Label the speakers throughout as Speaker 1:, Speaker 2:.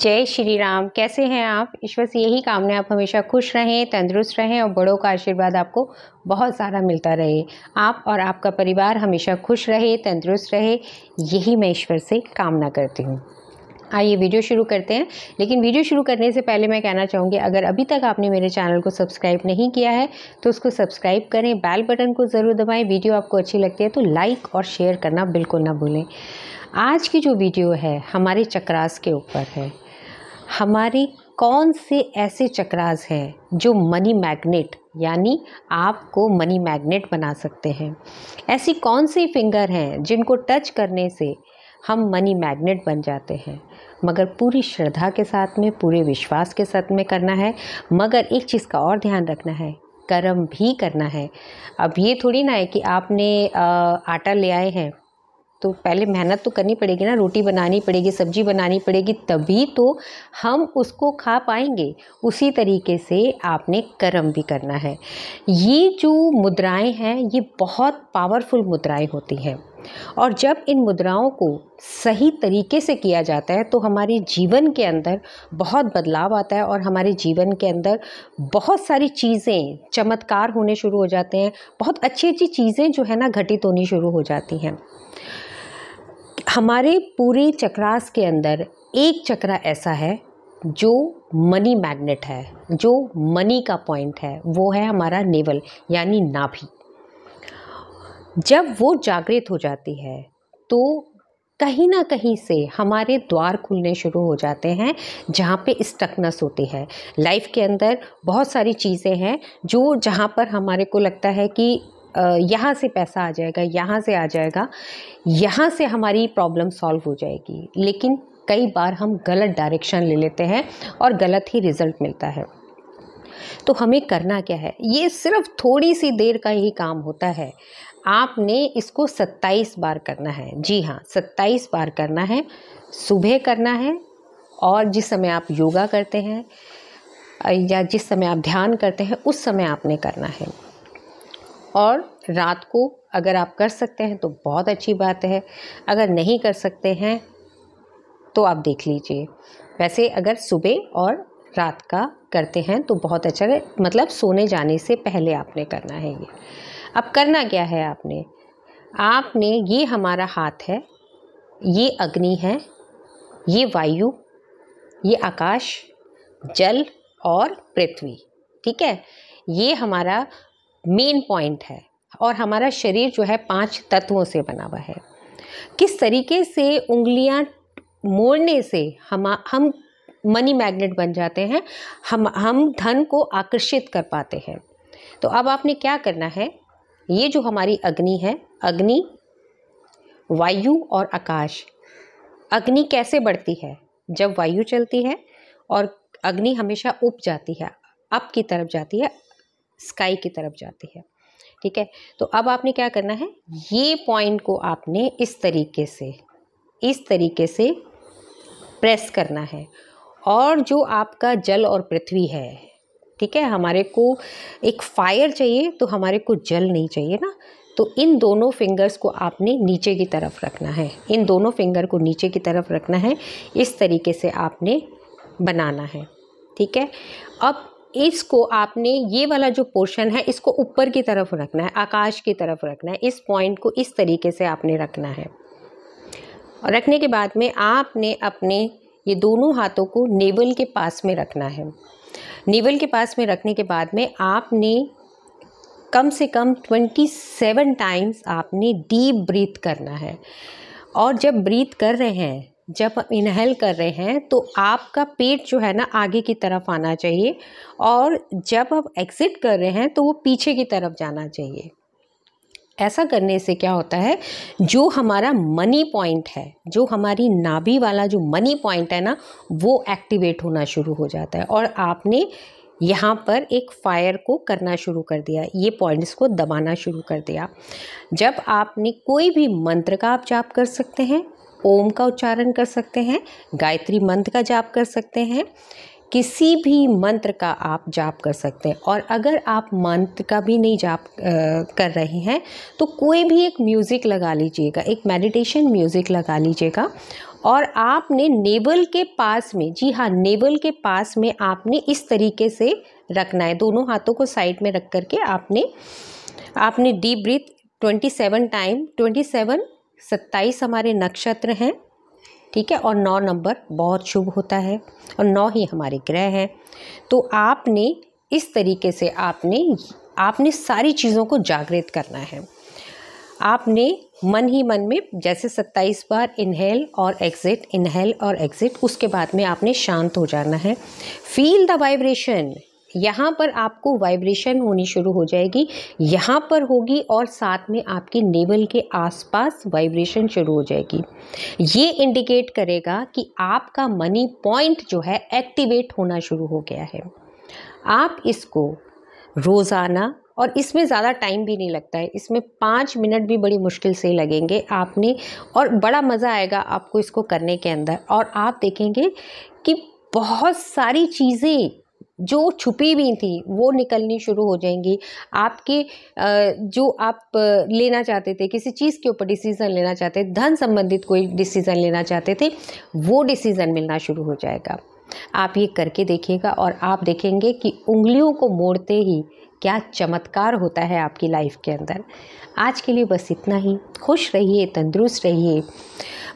Speaker 1: जय श्री राम कैसे हैं आप ईश्वर से यही कामना आप हमेशा खुश रहें तंदुरुस्त रहें और बड़ों का आशीर्वाद आपको बहुत सारा मिलता रहे आप और आपका परिवार हमेशा खुश रहे तंदुरुस्त रहे यही मैं ईश्वर से कामना करती हूँ आइए वीडियो शुरू करते हैं लेकिन वीडियो शुरू करने से पहले मैं कहना चाहूँगी अगर अभी तक आपने मेरे चैनल को सब्सक्राइब नहीं किया है तो उसको सब्सक्राइब करें बैल बटन को ज़रूर दबाएं वीडियो आपको अच्छी लगती है तो लाइक और शेयर करना बिल्कुल ना भूलें आज की जो वीडियो है हमारे चक्रास के ऊपर है हमारी कौन से ऐसे चक्रास हैं जो मनी मैग्नेट यानी आपको मनी मैग्नेट बना सकते हैं ऐसी कौन सी फिंगर हैं जिनको टच करने से हम मनी मैग्नेट बन जाते हैं मगर पूरी श्रद्धा के साथ में पूरे विश्वास के साथ में करना है मगर एक चीज़ का और ध्यान रखना है कर्म भी करना है अब ये थोड़ी ना है कि आपने आटा ले आए हैं तो पहले मेहनत तो करनी पड़ेगी ना रोटी बनानी पड़ेगी सब्जी बनानी पड़ेगी तभी तो हम उसको खा पाएंगे उसी तरीके से आपने कर्म भी करना है ये जो मुद्राएं हैं ये बहुत पावरफुल मुद्राएं होती हैं और जब इन मुद्राओं को सही तरीके से किया जाता है तो हमारे जीवन के अंदर बहुत बदलाव आता है और हमारे जीवन के अंदर बहुत सारी चीज़ें चमत्कार होने शुरू हो जाते हैं बहुत अच्छी अच्छी चीज़ें जो है ना घटित होनी शुरू हो जाती हैं हमारे पूरे चक्रास के अंदर एक चक्रा ऐसा है जो मनी मैग्नेट है जो मनी का पॉइंट है वो है हमारा नेवल यानी नाभि जब वो जागृत हो जाती है तो कहीं ना कहीं से हमारे द्वार खुलने शुरू हो जाते हैं जहाँ पे स्टकनेस होती है लाइफ के अंदर बहुत सारी चीज़ें हैं जो जहाँ पर हमारे को लगता है कि यहाँ से पैसा आ जाएगा यहाँ से आ जाएगा यहाँ से हमारी प्रॉब्लम सॉल्व हो जाएगी लेकिन कई बार हम गलत डायरेक्शन ले लेते हैं और गलत ही रिज़ल्ट मिलता है तो हमें करना क्या है ये सिर्फ थोड़ी सी देर का ही काम होता है आपने इसको 27 बार करना है जी हाँ 27 बार करना है सुबह करना है और जिस समय आप योगा करते हैं या जिस समय आप ध्यान करते हैं उस समय आपने करना है और रात को अगर आप कर सकते हैं तो बहुत अच्छी बात है अगर नहीं कर सकते हैं तो आप देख लीजिए वैसे अगर सुबह और रात का करते हैं तो बहुत अच्छा है मतलब सोने जाने से पहले आपने करना है ये अब करना क्या है आपने आपने ये हमारा हाथ है ये अग्नि है ये वायु ये आकाश जल और पृथ्वी ठीक है ये हमारा मेन पॉइंट है और हमारा शरीर जो है पांच तत्वों से बना हुआ है किस तरीके से उंगलियां मोड़ने से हम हम मनी मैग्नेट बन जाते हैं हम हम धन को आकर्षित कर पाते हैं तो अब आपने क्या करना है ये जो हमारी अग्नि है अग्नि वायु और आकाश अग्नि कैसे बढ़ती है जब वायु चलती है और अग्नि हमेशा उप जाती है अप की तरफ जाती है स्काई की तरफ जाती है ठीक है तो अब आपने क्या करना है ये पॉइंट को आपने इस तरीके से इस तरीके से प्रेस करना है और जो आपका जल और पृथ्वी है ठीक है हमारे को एक फायर चाहिए तो हमारे को जल नहीं चाहिए ना तो इन दोनों फिंगर्स को आपने नीचे की तरफ रखना है इन दोनों फिंगर को नीचे की तरफ रखना है इस तरीके से आपने बनाना है ठीक है अब इसको आपने ये वाला जो पोर्शन है इसको ऊपर की तरफ रखना है आकाश की तरफ रखना है इस पॉइंट को इस तरीके से आपने रखना है और रखने के बाद में आपने अपने ये दोनों हाथों को नेवल के पास में रखना है नेवल के पास में रखने के बाद में आपने कम से कम ट्वेंटी सेवन टाइम्स आपने डीप ब्रीथ करना है और जब ब्रीथ कर रहे हैं जब हम इनहेल कर रहे हैं तो आपका पेट जो है ना आगे की तरफ आना चाहिए और जब आप एग्ज़िट कर रहे हैं तो वो पीछे की तरफ जाना चाहिए ऐसा करने से क्या होता है जो हमारा मनी पॉइंट है जो हमारी नाभि वाला जो मनी पॉइंट है ना वो एक्टिवेट होना शुरू हो जाता है और आपने यहाँ पर एक फायर को करना शुरू कर दिया ये पॉइंट्स को दबाना शुरू कर दिया जब आपने कोई भी मंत्र का आप जाप कर सकते हैं ओम का उच्चारण कर सकते हैं गायत्री मंत्र का जाप कर सकते हैं किसी भी मंत्र का आप जाप कर सकते हैं और अगर आप मंत्र का भी नहीं जाप कर रहे हैं तो कोई भी एक म्यूज़िक लगा लीजिएगा एक मेडिटेशन म्यूज़िक लगा लीजिएगा और आपने नेवल के पास में जी हाँ नेवल के पास में आपने इस तरीके से रखना है दोनों हाथों को साइड में रख करके आपने आपने deep breath twenty seven time twenty seven सत्ताईस हमारे नक्षत्र हैं ठीक है और नौ नंबर बहुत शुभ होता है और नौ ही हमारे ग्रह हैं तो आपने इस तरीके से आपने आपने सारी चीज़ों को जागृत करना है आपने मन ही मन में जैसे सत्ताईस बार इनहेल और एग्ज़िट इनहेल और एग्ज़िट उसके बाद में आपने शांत हो जाना है फील द वाइब्रेशन यहाँ पर आपको वाइब्रेशन होनी शुरू हो जाएगी यहाँ पर होगी और साथ में आपके नेवल के आसपास वाइब्रेशन शुरू हो जाएगी ये इंडिकेट करेगा कि आपका मनी पॉइंट जो है एक्टिवेट होना शुरू हो गया है आप इसको रोज़ाना और इसमें ज़्यादा टाइम भी नहीं लगता है इसमें पाँच मिनट भी बड़ी मुश्किल से लगेंगे आपने और बड़ा मज़ा आएगा आपको इसको करने के अंदर और आप देखेंगे कि बहुत सारी चीज़ें जो छुपी हुई थी वो निकलनी शुरू हो जाएंगी आपके जो आप लेना चाहते थे किसी चीज़ के ऊपर डिसीज़न लेना चाहते धन संबंधित कोई डिसीज़न लेना चाहते थे वो डिसीज़न मिलना शुरू हो जाएगा आप ये करके देखिएगा और आप देखेंगे कि उंगलियों को मोड़ते ही क्या चमत्कार होता है आपकी लाइफ के अंदर आज के लिए बस इतना ही खुश रहिए तंदुरुस्त रहिए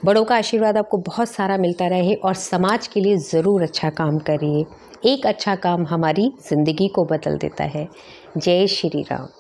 Speaker 1: बड़ों का आशीर्वाद आपको बहुत सारा मिलता रहे और समाज के लिए ज़रूर अच्छा काम करिए एक अच्छा काम हमारी ज़िंदगी को बदल देता है जय श्री राम